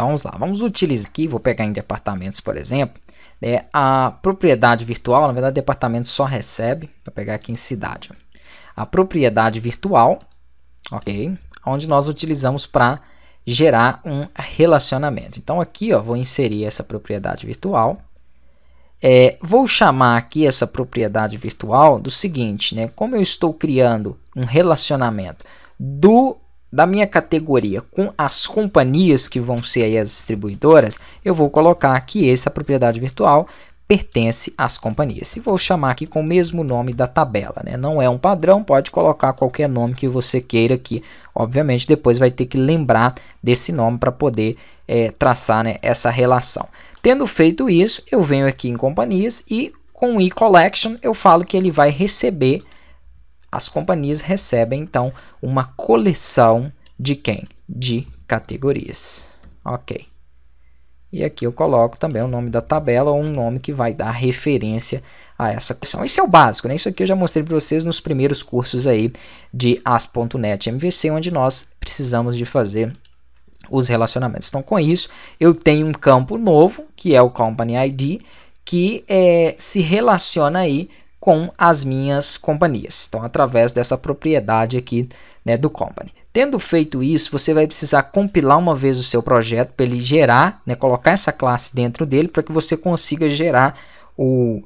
Então vamos lá, vamos utilizar aqui, vou pegar em departamentos, por exemplo, né, a propriedade virtual, na verdade departamento só recebe, vou pegar aqui em cidade, a propriedade virtual, ok, onde nós utilizamos para gerar um relacionamento. Então aqui ó, vou inserir essa propriedade virtual, é, vou chamar aqui essa propriedade virtual do seguinte, né? Como eu estou criando um relacionamento do da minha categoria com as companhias que vão ser as distribuidoras, eu vou colocar que essa propriedade virtual pertence às companhias. E vou chamar aqui com o mesmo nome da tabela. Né? Não é um padrão, pode colocar qualquer nome que você queira aqui. Obviamente, depois vai ter que lembrar desse nome para poder é, traçar né, essa relação. Tendo feito isso, eu venho aqui em companhias e com o e-collection eu falo que ele vai receber as companhias recebem então uma coleção de quem? De categorias. Ok. E aqui eu coloco também o nome da tabela ou um nome que vai dar referência a essa questão. Isso é o básico, né? Isso aqui eu já mostrei para vocês nos primeiros cursos aí de as.net MVC, onde nós precisamos de fazer os relacionamentos. Então, com isso, eu tenho um campo novo, que é o Company ID, que é, se relaciona aí com as minhas companhias. Então, através dessa propriedade aqui né, do company. Tendo feito isso, você vai precisar compilar uma vez o seu projeto para ele gerar, né, colocar essa classe dentro dele para que você consiga gerar o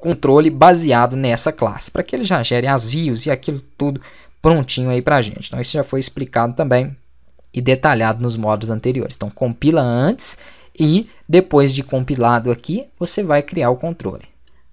controle baseado nessa classe, para que ele já gere as views e aquilo tudo prontinho aí para a gente. Então, isso já foi explicado também e detalhado nos modos anteriores. Então, compila antes e depois de compilado aqui, você vai criar o controle.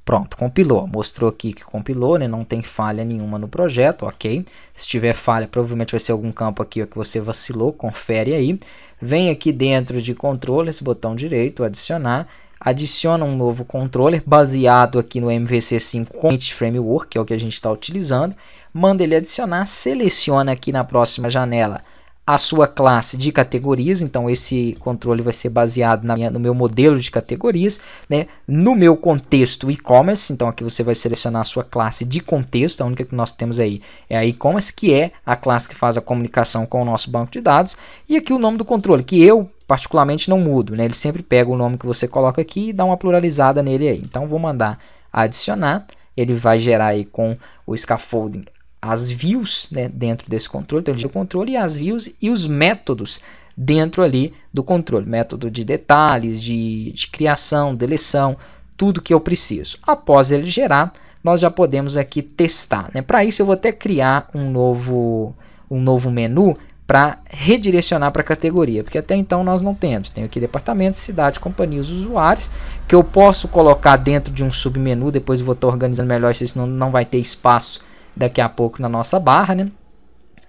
Pronto, compilou. Mostrou aqui que compilou, né? não tem falha nenhuma no projeto, ok. Se tiver falha, provavelmente vai ser algum campo aqui que você vacilou, confere aí. Vem aqui dentro de controle, esse botão direito, adicionar. Adiciona um novo controller baseado aqui no MVC5 Content Framework, que é o que a gente está utilizando. Manda ele adicionar, seleciona aqui na próxima janela a sua classe de categorias, então esse controle vai ser baseado minha, no meu modelo de categorias, né? no meu contexto e-commerce, então aqui você vai selecionar a sua classe de contexto, a única que nós temos aí é a e-commerce, que é a classe que faz a comunicação com o nosso banco de dados, e aqui o nome do controle, que eu particularmente não mudo, né? ele sempre pega o nome que você coloca aqui e dá uma pluralizada nele aí, então vou mandar adicionar, ele vai gerar aí com o scaffolding as views né, dentro desse controle, então o controle e as views e os métodos dentro ali do controle, método de detalhes, de, de criação, deleção, tudo que eu preciso. Após ele gerar, nós já podemos aqui testar. Né? Para isso eu vou até criar um novo, um novo menu para redirecionar para a categoria, porque até então nós não temos. Tenho aqui departamento, cidade, companhias, usuários, que eu posso colocar dentro de um submenu, depois vou estar organizando melhor, senão não vai ter espaço daqui a pouco na nossa barra, né?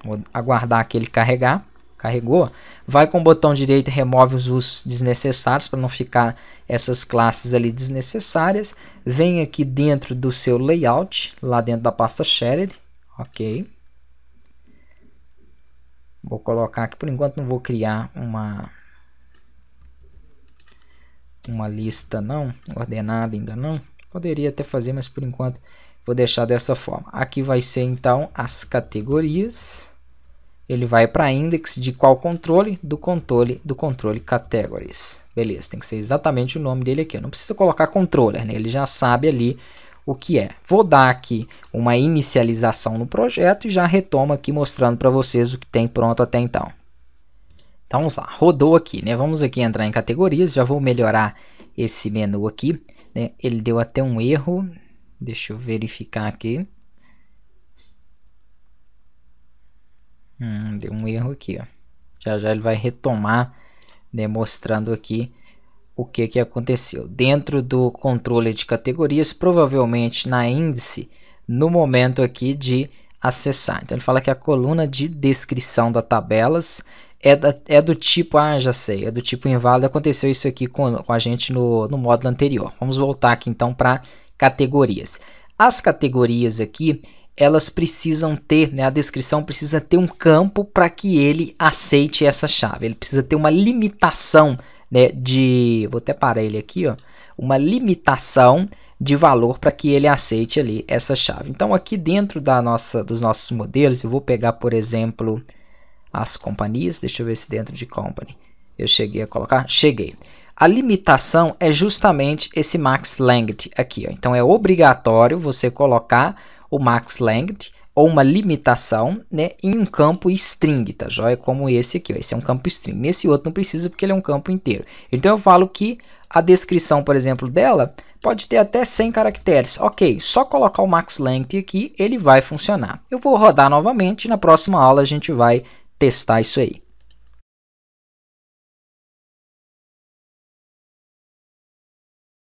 Vou aguardar que ele carregar. Carregou. Vai com o botão direito remove os usos desnecessários para não ficar essas classes ali desnecessárias. Vem aqui dentro do seu layout, lá dentro da pasta shared. Ok. Vou colocar aqui, por enquanto não vou criar uma, uma lista não, ordenada ainda não. Poderia até fazer, mas por enquanto Vou deixar dessa forma. Aqui vai ser então as categorias. Ele vai para index de qual controle? Do controle do controle categories. Beleza, tem que ser exatamente o nome dele aqui. Eu não preciso colocar controller, né? ele já sabe ali o que é. Vou dar aqui uma inicialização no projeto e já retomo aqui mostrando para vocês o que tem pronto até então. Então vamos lá, rodou aqui, né? Vamos aqui entrar em categorias, já vou melhorar esse menu aqui. Né? Ele deu até um erro, Deixa eu verificar aqui. Hum, deu um erro aqui, ó. Já já ele vai retomar, demonstrando aqui o que, que aconteceu. Dentro do controle de categorias, provavelmente na índice, no momento aqui de acessar. Então ele fala que a coluna de descrição da tabelas é, da, é do tipo, ah, já sei, é do tipo inválido. Aconteceu isso aqui com, com a gente no, no módulo anterior. Vamos voltar aqui então para categorias. As categorias aqui, elas precisam ter, né, a descrição precisa ter um campo para que ele aceite essa chave. Ele precisa ter uma limitação né, de, vou até parar ele aqui, ó, uma limitação de valor para que ele aceite ali essa chave. Então aqui dentro da nossa, dos nossos modelos, eu vou pegar, por exemplo, as companhias. Deixa eu ver se dentro de company eu cheguei a colocar. Cheguei. A limitação é justamente esse max length aqui. Ó. Então é obrigatório você colocar o max length ou uma limitação né, em um campo string, tá joia? Como esse aqui, ó. esse é um campo string. Nesse outro não precisa porque ele é um campo inteiro. Então eu falo que a descrição, por exemplo, dela pode ter até 100 caracteres. Ok, só colocar o max length aqui, ele vai funcionar. Eu vou rodar novamente, na próxima aula a gente vai testar isso aí.